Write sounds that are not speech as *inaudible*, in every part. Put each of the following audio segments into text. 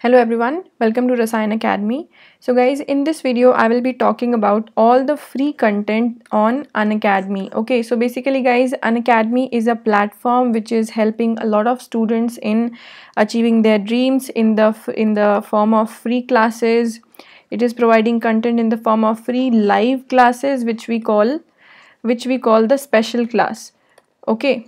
Hello everyone, welcome to Rasayan Academy. So guys, in this video, I will be talking about all the free content on Unacademy. Okay, so basically guys, Unacademy is a platform which is helping a lot of students in achieving their dreams in the, in the form of free classes. It is providing content in the form of free live classes which we call, which we call the special class. Okay,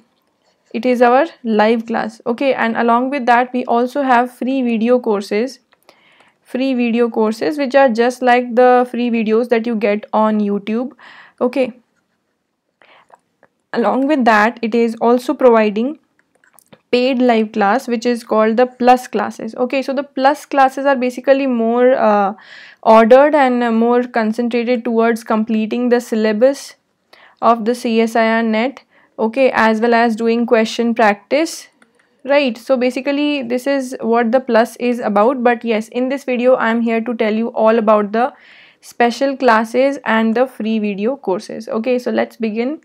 it is our live class okay and along with that we also have free video courses free video courses which are just like the free videos that you get on youtube okay along with that it is also providing paid live class which is called the plus classes okay so the plus classes are basically more uh, ordered and more concentrated towards completing the syllabus of the CSIR net okay as well as doing question practice right so basically this is what the plus is about but yes in this video i am here to tell you all about the special classes and the free video courses okay so let's begin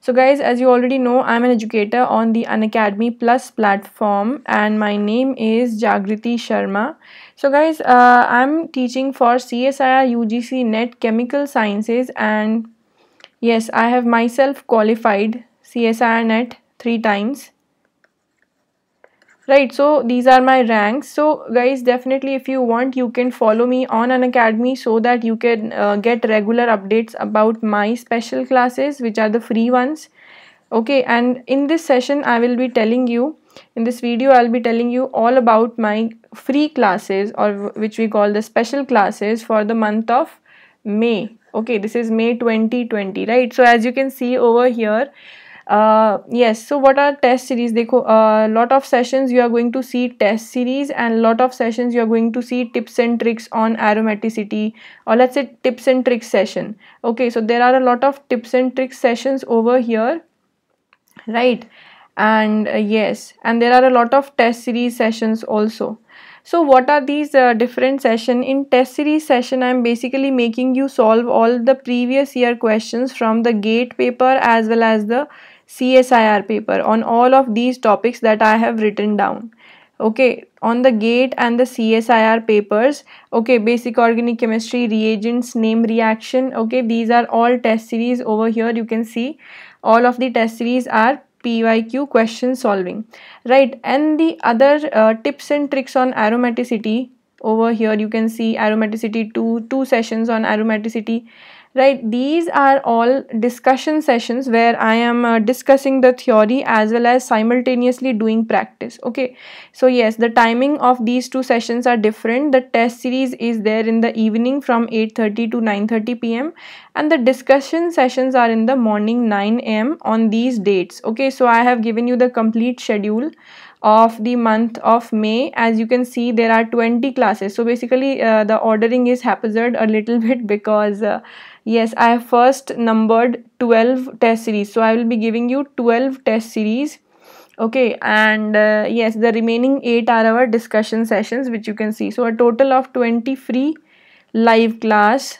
so guys as you already know i'm an educator on the unacademy plus platform and my name is jagriti sharma so guys uh, i'm teaching for csir ugc net chemical sciences and Yes, I have myself qualified CSIRNet three times. Right, so these are my ranks. So guys, definitely if you want, you can follow me on an academy so that you can uh, get regular updates about my special classes, which are the free ones. Okay, and in this session, I will be telling you in this video i'll be telling you all about my free classes or which we call the special classes for the month of may okay this is may 2020 right so as you can see over here uh, yes so what are test series they a uh, lot of sessions you are going to see test series and lot of sessions you are going to see tips and tricks on aromaticity or let's say tips and tricks session okay so there are a lot of tips and tricks sessions over here right and uh, yes and there are a lot of test series sessions also so what are these uh, different session in test series session i'm basically making you solve all the previous year questions from the gate paper as well as the csir paper on all of these topics that i have written down okay on the gate and the csir papers okay basic organic chemistry reagents name reaction okay these are all test series over here you can see all of the test series are PYQ question solving right and the other uh, tips and tricks on aromaticity over here you can see aromaticity 2 two sessions on aromaticity right these are all discussion sessions where i am uh, discussing the theory as well as simultaneously doing practice okay so yes the timing of these two sessions are different the test series is there in the evening from 8:30 to 9:30 pm and the discussion sessions are in the morning 9 am on these dates okay so i have given you the complete schedule of the month of May. As you can see, there are 20 classes. So basically, uh, the ordering is haphazard a little *laughs* bit because uh, yes i have first numbered 12 test series so i will be giving you 12 test series okay and uh, yes the remaining 8 are our discussion sessions which you can see so a total of 20 free live class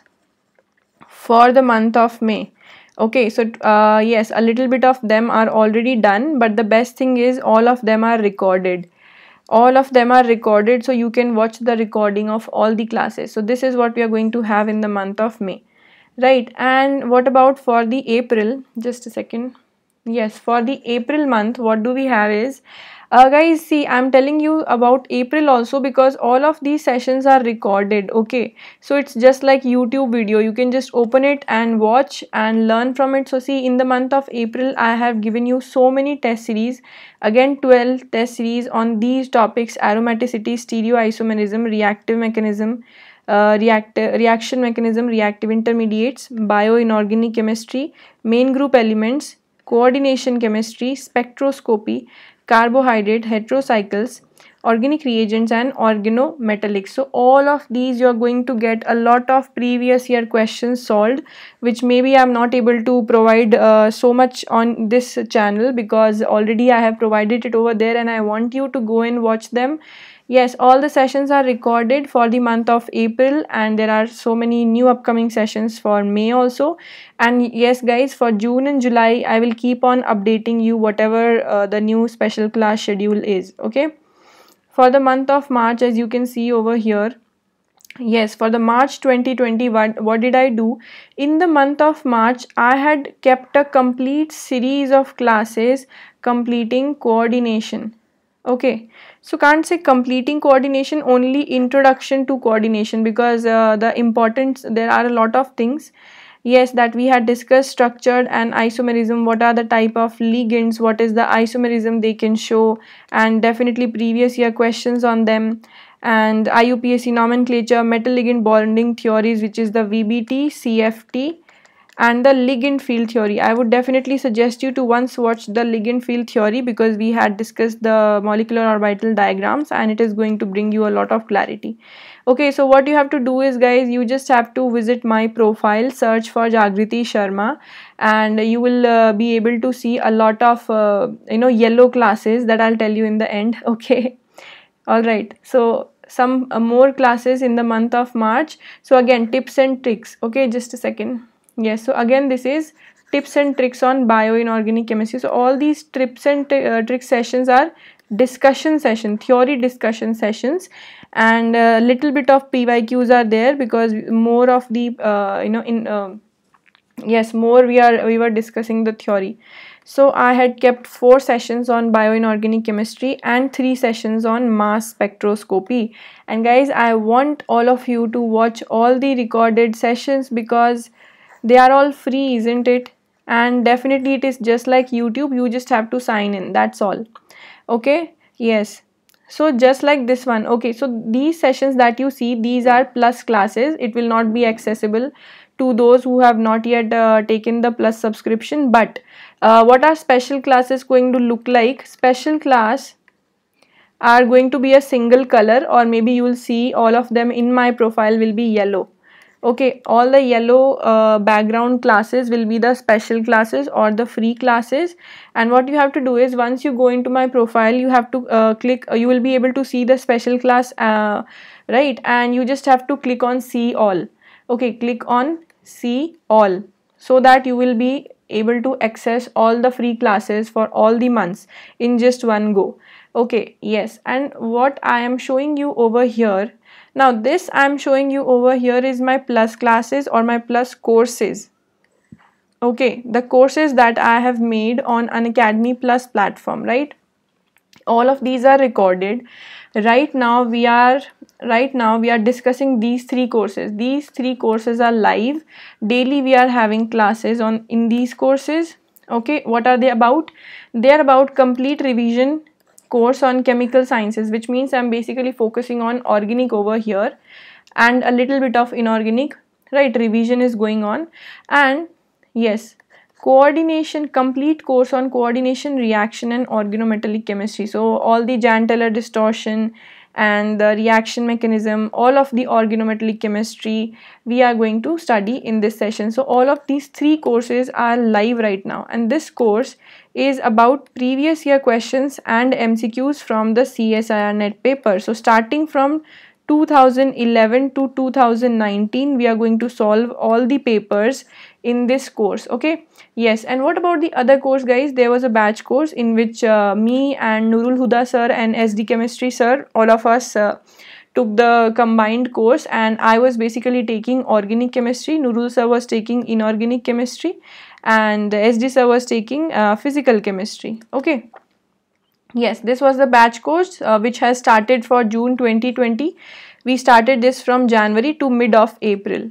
for the month of may okay so uh, yes a little bit of them are already done but the best thing is all of them are recorded all of them are recorded so you can watch the recording of all the classes so this is what we are going to have in the month of may right and what about for the april just a second yes for the april month what do we have is uh, guys see i'm telling you about april also because all of these sessions are recorded okay so it's just like youtube video you can just open it and watch and learn from it so see in the month of april i have given you so many test series again 12 test series on these topics aromaticity stereoisomerism reactive mechanism uh, react reaction mechanism, reactive intermediates, bioinorganic chemistry, main group elements, coordination chemistry, spectroscopy, carbohydrate heterocycles, organic reagents and organometallics. So all of these you are going to get a lot of previous year questions solved which maybe I am not able to provide uh, so much on this channel because already I have provided it over there and I want you to go and watch them Yes, all the sessions are recorded for the month of April and there are so many new upcoming sessions for May also. And yes guys, for June and July, I will keep on updating you whatever uh, the new special class schedule is, okay? For the month of March, as you can see over here, yes for the march 2021 what did i do in the month of march i had kept a complete series of classes completing coordination okay so can't say completing coordination only introduction to coordination because uh, the importance there are a lot of things yes that we had discussed structured and isomerism what are the type of ligands what is the isomerism they can show and definitely previous year questions on them and IUPAC nomenclature metal ligand bonding theories which is the VBT CFT and the ligand field theory i would definitely suggest you to once watch the ligand field theory because we had discussed the molecular orbital diagrams and it is going to bring you a lot of clarity okay so what you have to do is guys you just have to visit my profile search for jagriti sharma and you will uh, be able to see a lot of uh, you know yellow classes that i'll tell you in the end *laughs* okay all right so some uh, more classes in the month of march so again tips and tricks okay just a second yes so again this is tips and tricks on bio inorganic chemistry so all these tips and uh, trick sessions are discussion session theory discussion sessions and a uh, little bit of pyqs are there because more of the uh, you know in uh, yes more we are we were discussing the theory so i had kept four sessions on bioinorganic chemistry and three sessions on mass spectroscopy and guys i want all of you to watch all the recorded sessions because they are all free isn't it and definitely it is just like youtube you just have to sign in that's all okay yes so just like this one okay so these sessions that you see these are plus classes it will not be accessible to those who have not yet uh, taken the plus subscription but uh, what are special classes going to look like special class are going to be a single color or maybe you will see all of them in my profile will be yellow okay all the yellow uh, background classes will be the special classes or the free classes and what you have to do is once you go into my profile you have to uh, click uh, you will be able to see the special class uh, right and you just have to click on see all okay click on see all so that you will be able to access all the free classes for all the months in just one go okay yes and what I am showing you over here now this I am showing you over here is my plus classes or my plus courses okay the courses that I have made on an Academy plus platform right all of these are recorded right now we are right now we are discussing these three courses these three courses are live daily we are having classes on in these courses okay what are they about they are about complete revision course on chemical sciences which means I'm basically focusing on organic over here and a little bit of inorganic right revision is going on and yes coordination complete course on coordination reaction and organometallic chemistry so all the Jan Teller distortion and the reaction mechanism all of the organometallic chemistry we are going to study in this session so all of these three courses are live right now and this course is about previous year questions and MCQs from the CSIR NET paper. So starting from 2011 to 2019 we are going to solve all the papers in this course okay yes and what about the other course guys there was a batch course in which uh, me and Nurul Huda sir and SD chemistry sir all of us uh, took the combined course and I was basically taking organic chemistry Nurul sir was taking inorganic chemistry and SD sir was taking uh, physical chemistry. Okay. Yes, this was the batch course uh, which has started for June 2020. We started this from January to mid of April.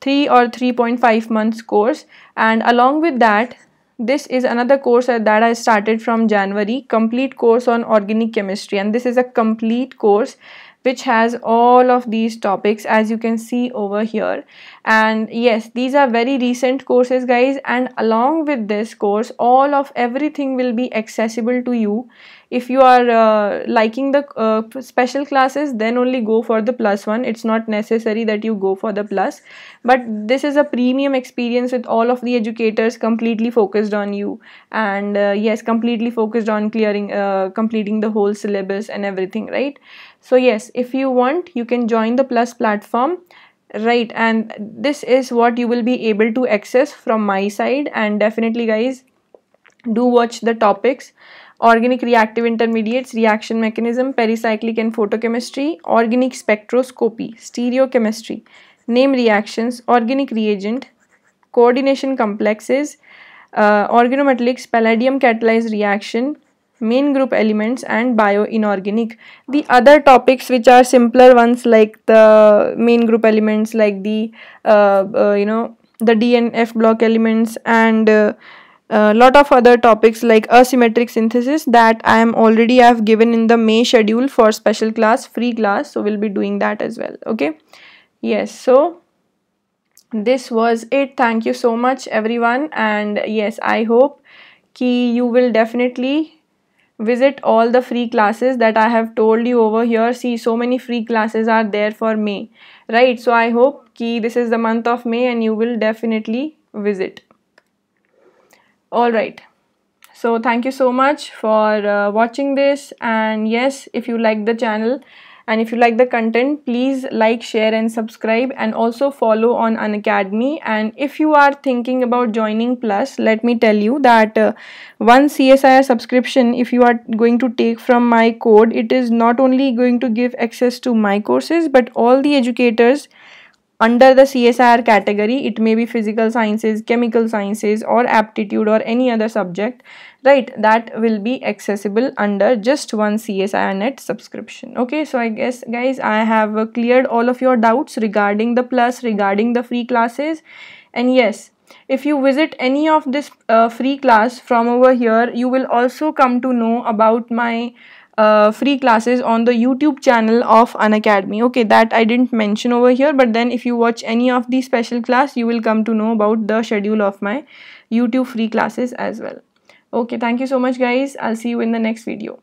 3 or 3.5 months course and along with that this is another course that I started from January complete course on organic chemistry and this is a complete course which has all of these topics as you can see over here and yes these are very recent courses guys and along with this course all of everything will be accessible to you if you are uh, liking the uh, special classes then only go for the plus one it's not necessary that you go for the plus but this is a premium experience with all of the educators completely focused on you and uh, yes completely focused on clearing uh, completing the whole syllabus and everything right so yes if you want you can join the plus platform right and this is what you will be able to access from my side and definitely guys do watch the topics organic reactive intermediates reaction mechanism pericyclic and photochemistry organic spectroscopy stereochemistry name reactions organic reagent coordination complexes uh, organometallics palladium catalyzed reaction main group elements and bioinorganic. The other topics which are simpler ones like the main group elements like the uh, uh, you know the DNF block elements and a uh, uh, lot of other topics like asymmetric synthesis that I am already I have given in the May schedule for special class free class so we'll be doing that as well okay yes so this was it thank you so much everyone and yes I hope that you will definitely visit all the free classes that I have told you over here. See, so many free classes are there for May, right? So I hope ki this is the month of May and you will definitely visit. All right. So thank you so much for uh, watching this and yes, if you like the channel, and if you like the content please like share and subscribe and also follow on unacademy and if you are thinking about joining plus let me tell you that uh, one csir subscription if you are going to take from my code it is not only going to give access to my courses but all the educators under the CSIR category, it may be physical sciences, chemical sciences or aptitude or any other subject, right? That will be accessible under just one CSIR net subscription. Okay, so I guess guys, I have uh, cleared all of your doubts regarding the plus, regarding the free classes. And yes, if you visit any of this uh, free class from over here, you will also come to know about my uh, free classes on the YouTube channel of An Academy. Okay, that I didn't mention over here, but then if you watch any of the special class, you will come to know about the schedule of my YouTube free classes as well. Okay, thank you so much guys. I'll see you in the next video.